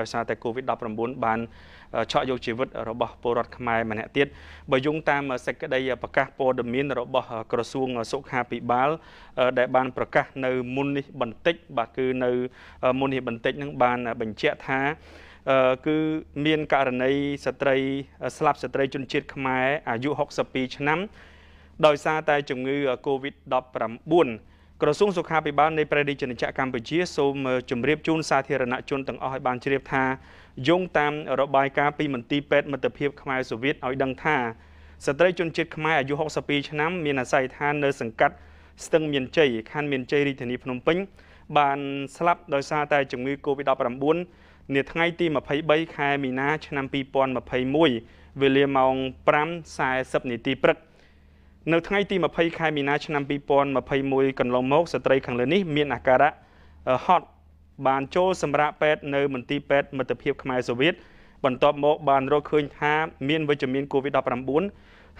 ដោយសារតែ COVID-19 បានឆក់យកជីវិតរបស់ពលរដ្ឋខ្មែរម្នាក់ទៀតបើយោងតាមសេចក្តីប្រកាសព័ត៌មានរបស់ក្រសួងសុខាភិបាល ដែលបានប្រកាសនៅមុននេះបន្តិចបាទគឺនៅមុននេះបន្តិចនឹងបានបញ្ជាក់ថាគឺមានករណីស្ត្រីស្លាប់ស្ត្រីជនជាតិខ្មែរអាយុ62ឆ្នាំដោយសារតែជំងឺ COVID-19 ក្រសួងសុខាភិបាលនៃព្រះរាជាណាចក្រកម្ពុជាសូមជម្រាបជូនសាធារណជនទាំងអស់ឲ្យបានជ្រាបថាយោងតាមរបាយការណ៍ពីមន្ទីរពេទ្យមិត្តភាពខ្មែរសូវៀតឲ្យដឹងថាស្ត្រីជនជាតិខ្មែរអាយុ62ឆ្នាំមានអាស័យដ្ឋាននៅសង្កាត់ស្ទឹងមានជ័យខណ្ឌមានជ័យរាជធានីភ្នំពេញបានស្លាប់ដោយសារតែជំងឺ Covid-19 នាថ្ងៃទី23ខែមីនាឆ្នាំ2021វេលាម៉ោង5:40នាទីព្រឹក។នៅថ្ងៃទី20ខែមីនាឆ្នាំ2021កន្លងមកស្ត្រីខាងលើនេះមានអាការៈហត់បានចូលសម្រាប់ពេទ្យនៅមន្ទីរពេទ្យមិត្តភាពខ្មែរសូវៀតបន្ទាប់មកបានរកឃើញថាមានវិជ្ជមាន COVID-19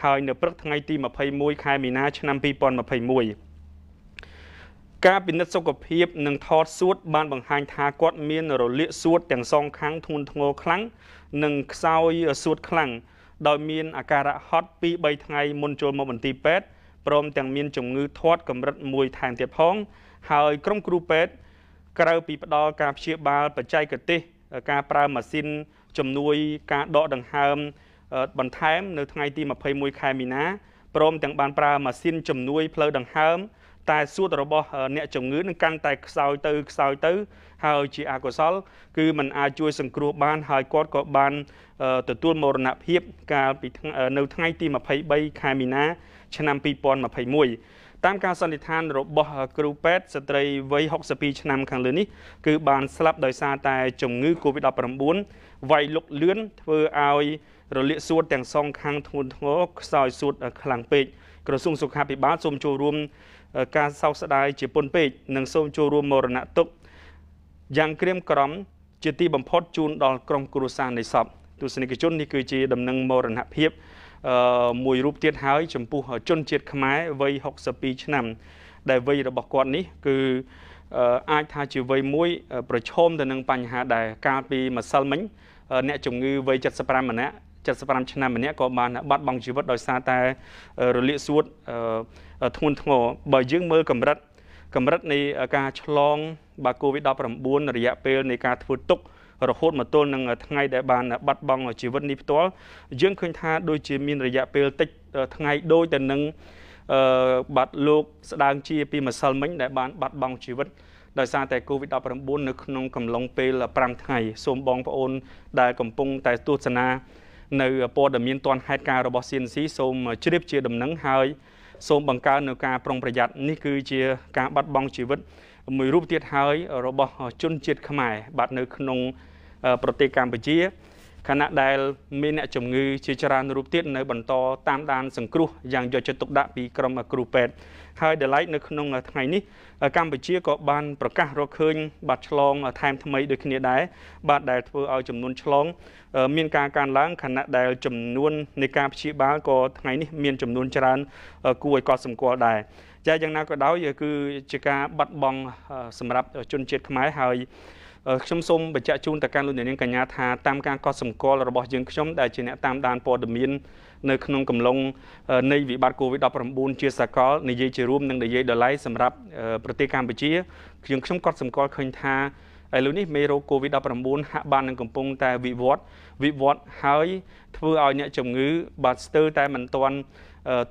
ហើយនៅព្រឹកថ្ងៃទី21ខែមីនាឆ្នាំ2021ការពិនិត្យសុខភាព និងថតសួតបាន បង្ហាញថាគាត់ មានរលាកសួតទាំងសងខាងធ្ងន់ធ្ងរខ្លាំងនិងខ្សោយសួតខ្លាំងដោយមានអាការៈហត់2-3ថ្ងៃមុនចូលមកមន្ទីរពេទ្យព្រមទាំងមានជំងឺធាត់កម្រិតមួយថែមទៀតផង ហើយក្រុមគ្រូពេទ្យក្រៅពីផ្ដល់ការព្យាបាលបច្ចេកទេសការប្រើម៉ាស៊ីនជំនួយការដកដង្ហើម បន្ថែមនៅថ្ងៃទី21ខែមីនាព្រមទាំងបានប្រើម៉ាស៊ីនជំនួយផ្លូវដង្ហើមតែសួតរបស់ អ្នកជំងឺនឹងកាន់តែខ្សោយទៅខ្សោយទៅហើយជាអកុសល គឺมันអាចជួយ សង្គ្រោះបានហើយគាត់ក៏បាន ទទួលមរណភាព កាលពីនៅថ្ងៃទី23ខែមីនាឆ្នាំ2021តាមការសន្និដ្ឋានរបស់ គ្រូពេទ្យស្ត្រីវ័យ62ឆ្នាំខាងលើនេះគឺបានស្លាប់ដោយសារតែជំងឺ Covid-19 វាយលុកលឿនធ្វើឲ្យរលាកសួតទាំងសងខាងធ្ងន់ធ្ងរខ្សោយសួត ខ្លាំងពេកក្រសួងសុខាភិបាលសូមចូលរួមការសោកស្ដាយជាពុនពេកនិងសូមចូលរួមមរណទុក្ខយ៉ាងក្រៀមក្រំជាទីបំផុតជូនដល់ក្រុមគ្រួសារនៃសពទស្សនិកជននេះគឺជាដំណឹងមរណភាពមួយរូបទៀតហើយចំពោះជនជាតិខ្មែរវ័យ62ឆ្នាំ ដែលវ័យរបស់គាត់នេះគឺអាចថាជាវ័យមួយប្រឈមទៅនឹងបញ្ហាដែរកាលពីម្សិលមិញអ្នកជំងឺវ័យ75ម្នាក់75ឆ្នាំម្នាក់ក៏បានបាត់បង់ជីវិតដោយសារតែរលាកសួតធ្ងន់ធ្ងរបើយើងមើលកម្រិតកម្រិតនៃការឆ្លងបាកូវីដ19រយៈពេលនៃការធ្វើទុក្ខរហូតមកទល់នឹងថ្ងៃដែលបានបាត់បង់ជីវិតនេះផ្ទាល់យើងឃើញថា ដូចជាមានរយៈពេលតិចថ្ងៃដូចទៅនឹងអឺបាត់លោកស្ដាងជាពីម្សិលមិញដែលបានបាត់បង់ជីវិត ដោយសារតែ COVID-19 នៅក្នុងកំឡុងពេល5ថ្ងៃសូមបងប្អូន ដែលកំពុងតែទស្សនានៅព័ត៌មានទាន់ហេតុការណ៍របស់ CNC សូមជ្រាបជាដំណឹងហើយសូមបង្កើននៅការប្រុងប្រយ័ត្ននេះគឺជាការបាត់បង់ជីវិតមួយរូបទៀតហើយរបស់ ជនជាតិខ្មែរបាទនៅ ក្នុង ប្រទេសកម្ពុជាខណៈដែលមានអ្នកជំងឺជាច្រើនរូបទៀតនៅបន្តតាមដានសង្គ្រោះយ៉ាងយកចិត្តទុកដាក់ពីក្រុមគ្រូពេទ្យហើយដែលឡែកនៅក្នុងថ្ងៃនេះកម្ពុជាក៏បានប្រកាសរកឃើញបាទឆ្លង ថែមថ្មីដូចគ្នាដែរបាទដែលធ្វើឲ្យចំនួនឆ្លង មានការកើនឡើងខណៈដែល ចំនួននៃការព្យាបាលក៏ថ្ងៃនេះមានចំនួនច្រើន គួរឲ្យកត់សម្គាល់ដែរចាយ៉ាងណាក៏ដោយគឺជាការបាត់បង់សម្រាប់ជនជាតិខ្មែរហើយខ្ញុំសូមបញ្ជាក់ជូនទៅកាន់លោកអ្នកនាងកញ្ញាថាតាមការកត់សម្គាល់របស់យើងខ្ញុំដែលជាអ្នកតាមដានព័ត៌មាននៅក្នុងកំឡុងនៃវិបត្តិ COVID-19 ជាសកលនិយាយជារួម និងនិយាយដល់ឡៃសម្រាប់ប្រទេសកម្ពុជាខ្ញុំខ្ញុំកត់សម្គាល់ឃើញថាឥឡូវនេះមេរោគ COVID-19 ហាក់បាននឹងកំពុងតែវិវត្តវិវត្តហើយ ធ្វើឲ្យអ្នកជំងឺបាទស្ទើរតែមិនទាន់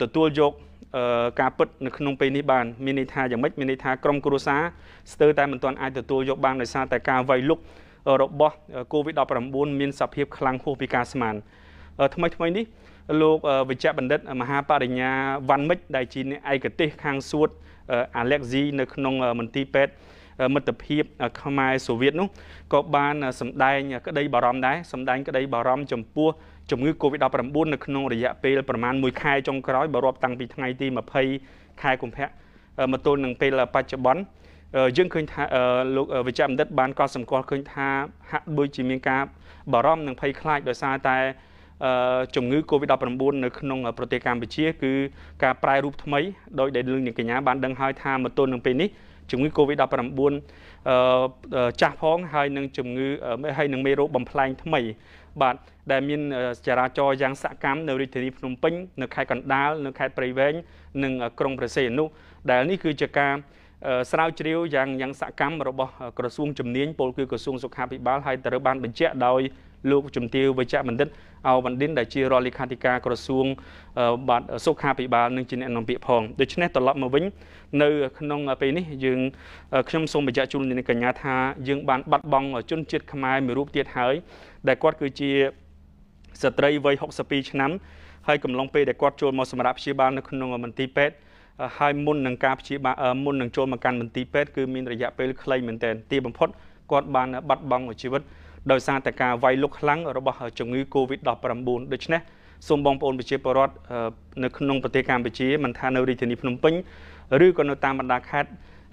ទទួលយកការពិតនៅក្នុងពេលនេះបាន មានន័យថាយ៉ាងម៉េចមានន័យថាក្រមគ្រួសារស្ទើរតែមិនទាន់អាចទទួលយកបានដោយសារតែការវាយលុករបស់ COVID-19 មានសភាពខ្លាំងហួសពីការស្មាន ថ្មីថ្មីនេះលោកវិជ្ជបណ្ឌិតមហាបរិញ្ញាវ៉ាន់មិចដែលជាអ្នកឯកទេសខាងសួតអាឡែកស៊ី នៅក្នុងមន្ទីរពេទ្យមិត្តភាពខ្មែរសូវៀតនោះក៏បានសម្ដែងក្តីបារម្ភដែរសម្ដែងក្តីបារម្ភចំពោះជំងឺ Covid-19 នៅក្នុងរយៈពេលប្រមាណ1ខែចុងក្រោយបើរាប់តាំងពីថ្ងៃទី20ខែកុម្ភៈមកទល់នឹងពេលបច្ចុប្បន្នយើងឃើញថាលោកវិជ្ជបណ្ឌិតបានកត់សម្គាល់ឃើញថាហាក់ដូចជាមានការបារម្ភនិងភ័យខ្លាចដោយសារតែ ជំងឺ Covid-19 នៅក្នុងប្រទេសកម្ពុជាគឺការប្រែរូបថ្មីដោយដែលលោកនាងកញ្ញាបានដឹងហើយថាមកទល់នឹងពេលនេះជំងឺ Covid-19 ចាស់ផងហើយនឹងជំងឺហើយនឹងមេរោគបំផ្លែងថ្មី បាទដែលមាន ចរាចរយ៉ាងសកម្មនៅរាជធានីភ្នំពេញនៅខេត្តកណ្ដាលនៅខេត្តព្រៃវែងនិងក្រុងព្រះសីហនុដែលនេះគឺជាការស្រាវជ្រាវយ៉ាងយ៉ាងសកម្មរបស់ក្រសួងជំនាញពលគឺក្រសួងសុខាភិបាលហើយត្រូវបានបញ្ជាក់ដោយលោកជំទាវវេជ្ជបណ្ឌិតអៅវ៉ាន់ឌិនដែលជារដ្ឋលេខាធិការក្រសួងបាទសុខាភិបាលនិងជាអ្នកនាំពាក្យផងដូច្នេះត្រឡប់មកវិញនៅក្នុងពេលនេះយើង ខ្ញុំសូមបញ្ជាក់ជូនលោកកញ្ញាថាយើងបានបាត់បង់ជនជាតិខ្មែរមួយរូបទៀតហើយ ដែលគាត់គឺជាស្ត្រីវ័យ62ឆ្នាំហើយកំឡុងពេលដែលគាត់ចូលមកសម្រាប់ព្យាបាលនៅក្នុងមន្ទីរពេទ្យហើយមុននឹងការព្យាបាលមុននឹងចូលមកកាន់មន្ទីរពេទ្យគឺមានរយៈពេលខ្លីមែនទែនទីបំផុតគាត់បានបាត់បង់ជីវិតដោយសារតែការវាយលុកខ្លាំងរបស់ជំងឺ Covid-19 ដូច្នេះសូមបងប្អូនប្រជាពលរដ្ឋនៅក្នុងប្រទេសកម្ពុជាមិនថានៅរាជធានីភ្នំពេញឬក៏នៅតាមបណ្ដាខេត្ត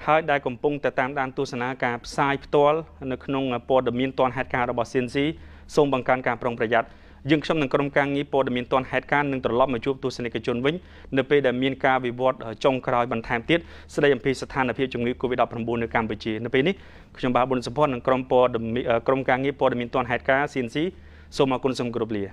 ហើយដែលកំពុងតែតាមដានទស្សនាការផ្សាយផ្ទាល់នៅក្នុងព័ត៌មានទាន់ហេតុការណ៍របស់ CNC សូមបង្កើនការប្រុងប្រយ័ត្នយើងខ្ញុំនឹងក្រុមការងារព័ត៌មានទាន់ហេតុការណ៍នឹងត្រឡប់មកជួបទស្សនិកជនវិញនៅពេលដែលមានការវិវត្តចុងក្រោយបន្ថែមទៀតស្ដីអំពីស្ថានភាពជំងឺ Covid-19 នៅកម្ពុជានៅពេលនេះខ្ញុំបាទប៊ុនសុផុននិងក្រុមព័ត៌មានក្រុមការងារព័ត៌មានទាន់ហេតុការណ៍ CNC សូមអរគុណសូមគោរពលា